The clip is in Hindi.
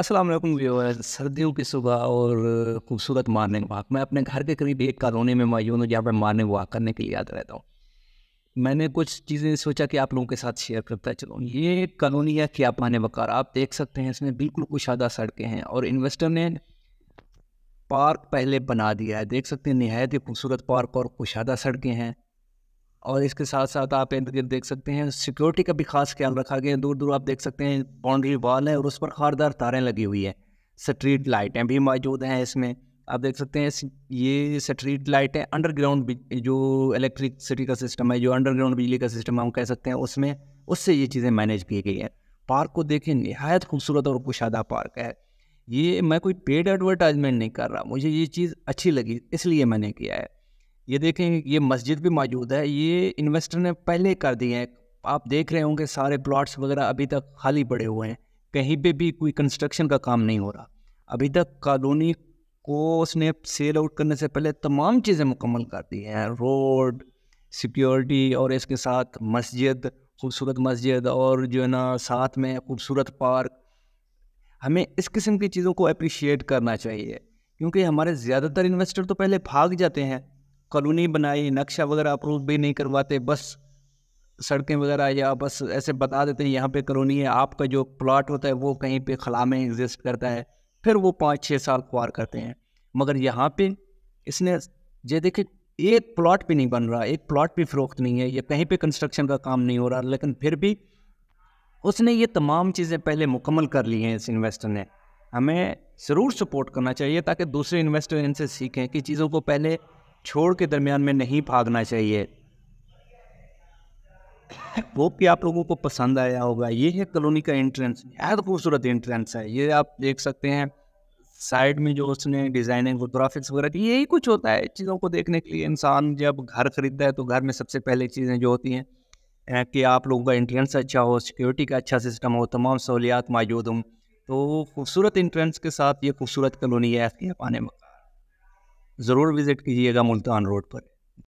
असलम सर्दियों की सुबह और खूबसूरत मॉर्निंग वॉक मैं अपने घर के करीब एक कॉलोनी में मौजूद हूँ जहाँ पर मॉर्निंग वॉक करने के लिए याद रहता हूँ मैंने कुछ चीज़ें सोचा कि आप लोगों के साथ शेयर करता चलूँ ये कॉलोनी है क्या पाने वकार आप देख सकते हैं इसमें बिल्कुल कुशादा सड़कें हैं और इन्वेस्टर ने पार्क पहले बना दिया है देख सकते हैं नहायत ही खूबसूरत पार्क और कुशादा सड़कें हैं और इसके साथ साथ आप गिर्द देख सकते हैं सिक्योरिटी का भी खास ख्याल रखा गया है दूर दूर आप देख सकते हैं बाउंड्री वॉल है और उस पर खारदार तारें लगी हुई है स्ट्रीट लाइटें भी मौजूद हैं इसमें आप देख सकते हैं ये स्ट्रीट लाइटें अंडरग्राउंड जो इलेक्ट्रिसिटी का सिस्टम है जो अंडरग्राउंड बिजली का सिस्टम है हम कह सकते हैं उसमें उससे ये चीज़ें मैनेज की गई हैं पार्क को देखें नहायत खूबसूरत और कुशादा पार्क है ये मैं कोई पेड एडवर्टाइजमेंट नहीं कर रहा मुझे ये चीज़ अच्छी लगी इसलिए मैंने किया है ये देखें ये मस्जिद भी मौजूद है ये इन्वेस्टर ने पहले कर दिए हैं आप देख रहे होंगे सारे प्लॉट्स वगैरह अभी तक खाली पड़े हुए हैं कहीं पे भी कोई कंस्ट्रक्शन का काम नहीं हो रहा अभी तक कॉलोनी को उसने सेल आउट करने से पहले तमाम चीज़ें मुकम्मल कर दी हैं रोड सिक्योरिटी और इसके साथ मस्जिद खूबसूरत मस्जिद और जो है ना साथ में खूबसूरत पार्क हमें इस किस्म की चीज़ों को अप्रिशिएट करना चाहिए क्योंकि हमारे ज़्यादातर इन्वेस्टर तो पहले भाग जाते हैं कॉलोनी बनाई नक्शा वगैरह अप्रूव भी नहीं करवाते बस सड़कें वगैरह या बस ऐसे बता देते हैं यहाँ पे कॉलोनी है आपका जो प्लाट होता है वो कहीं पे खला में एग्जिस्ट करता है फिर वो पाँच छः साल ख्वार करते हैं मगर यहाँ पे इसने ये देखे एक प्लॉट भी नहीं बन रहा एक प्लॉट भी फ़रोख्त नहीं है या कहीं पे कंस्ट्रक्शन का काम नहीं हो रहा लेकिन फिर भी उसने ये तमाम चीज़ें पहले मुकम्मल कर ली हैं इस इन्वेस्टर ने हमें ज़रूर सपोर्ट करना चाहिए ताकि दूसरे इन्वेस्टर इनसे सीखें कि चीज़ों को पहले छोड़ के दरमियान में नहीं भागना चाहिए वो भी आप लोगों को पसंद आया होगा ये है कॉलोनी का एंट्रेंस बहुत खूबसूरत एंट्रेंस है ये आप देख सकते हैं साइड में जो उसने डिज़ाइनिंग ग्राफिक्स वगैरह की यही कुछ होता है चीज़ों को देखने के लिए इंसान जब घर खरीदता है तो घर में सबसे पहले चीज़ें जो होती हैं कि आप लोगों का एंट्रेंस अच्छा हो सिक्योरिटी का अच्छा सिस्टम हो तमाम सहूलियात मौजूद हों तो खूबसूरत एंट्रेंस के साथ ये खूबसूरत कॉलोनी है आप आने ज़रूर विज़िट कीजिएगा मुल्तान रोड पर